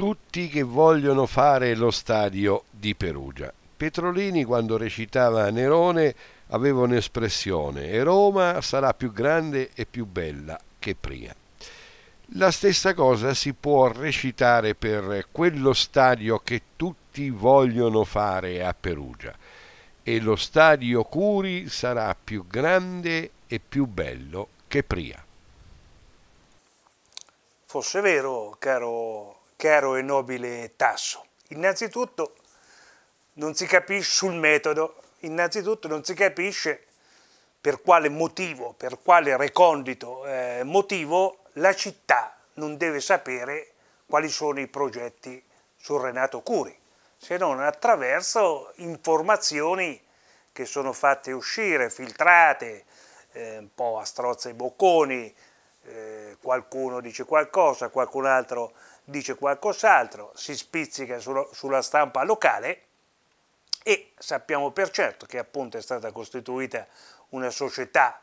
tutti che vogliono fare lo stadio di Perugia. Petrolini quando recitava Nerone aveva un'espressione e Roma sarà più grande e più bella che prima. La stessa cosa si può recitare per quello stadio che tutti vogliono fare a Perugia e lo stadio Curi sarà più grande e più bello che prima. Fosse vero, caro caro e nobile Tasso. Innanzitutto non si capisce sul metodo, innanzitutto non si capisce per quale motivo, per quale recondito eh, motivo la città non deve sapere quali sono i progetti sul Renato Curi, se non attraverso informazioni che sono fatte uscire, filtrate, eh, un po' a strozza e bocconi, eh, qualcuno dice qualcosa, qualcun altro dice qualcos'altro, si spizzica sulla, sulla stampa locale e sappiamo per certo che appunto è stata costituita una società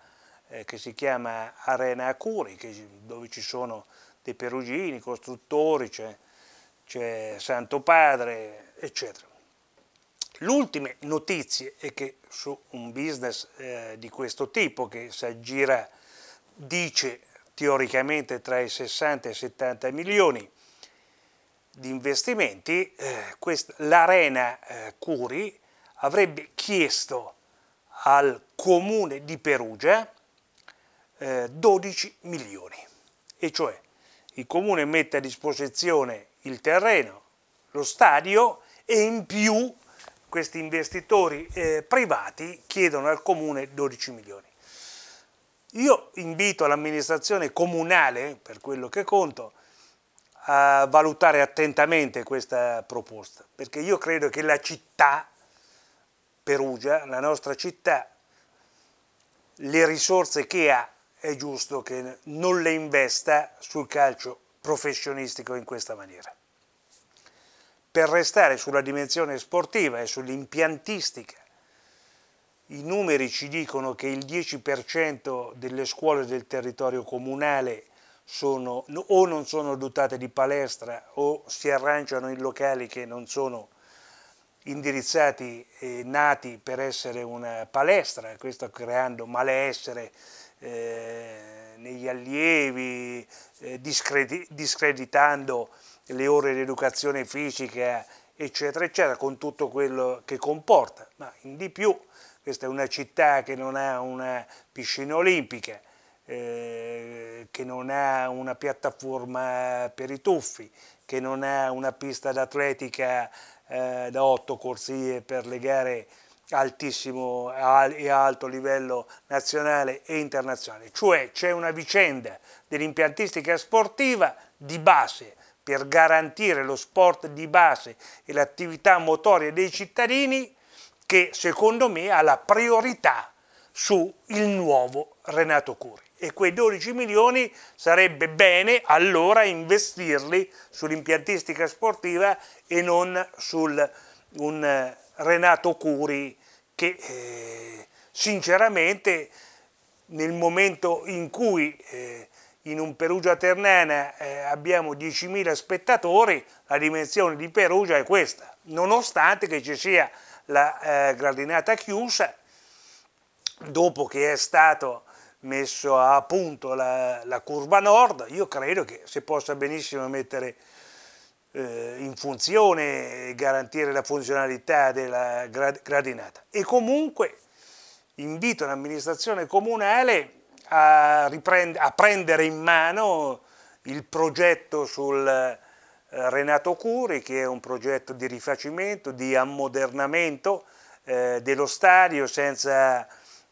eh, che si chiama Arena Acuri, che, dove ci sono dei perugini, costruttori, c'è Santo Padre, eccetera. L'ultima notizia è che su un business eh, di questo tipo che si aggira, dice teoricamente tra i 60 e i 70 milioni, di investimenti, eh, l'Arena eh, Curi avrebbe chiesto al comune di Perugia eh, 12 milioni, e cioè il comune mette a disposizione il terreno, lo stadio e in più questi investitori eh, privati chiedono al comune 12 milioni. Io invito l'amministrazione comunale, per quello che conto, a valutare attentamente questa proposta, perché io credo che la città, Perugia, la nostra città, le risorse che ha è giusto che non le investa sul calcio professionistico in questa maniera. Per restare sulla dimensione sportiva e sull'impiantistica, i numeri ci dicono che il 10% delle scuole del territorio comunale sono, o non sono dotate di palestra o si arrangiano in locali che non sono indirizzati e nati per essere una palestra, questo creando malessere eh, negli allievi, eh, discredi discreditando le ore di educazione fisica, eccetera, eccetera, con tutto quello che comporta. Ma in di più, questa è una città che non ha una piscina olimpica, eh, che non ha una piattaforma per i tuffi, che non ha una pista d'atletica eh, da otto corsie per le gare altissimo e alto livello nazionale e internazionale. Cioè c'è una vicenda dell'impiantistica sportiva di base per garantire lo sport di base e l'attività motoria dei cittadini che secondo me ha la priorità sul nuovo Renato Curi e quei 12 milioni sarebbe bene allora investirli sull'impiantistica sportiva e non su un eh, Renato Curi che eh, sinceramente nel momento in cui eh, in un Perugia Ternana eh, abbiamo 10.000 spettatori, la dimensione di Perugia è questa, nonostante che ci sia la eh, gradinata chiusa, dopo che è stato messo a punto la, la curva nord, io credo che si possa benissimo mettere eh, in funzione e garantire la funzionalità della gradinata. E comunque invito l'amministrazione comunale a, a, prendere in mano il progetto sul... Eh, Renato Curi, che è un progetto di rifacimento, di ammodernamento eh, dello stadio senza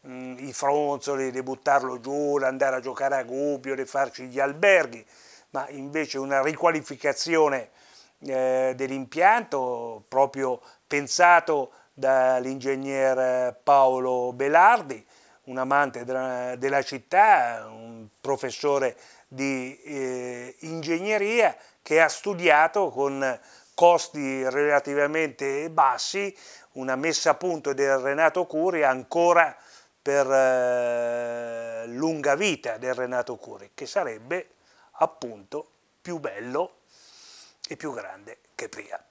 mh, i fronzoli, di buttarlo giù, di andare a giocare a Gubbio, di farci gli alberghi, ma invece una riqualificazione eh, dell'impianto proprio pensato dall'ingegner eh, Paolo Belardi, un amante della, della, città, un professore di eh, ingegneria che ha studiato con costi relativamente bassi una messa a punto del Renato Curia ancora per eh, lunga vita del Renato Curi, che sarebbe appunto più bello e più grande che Pria.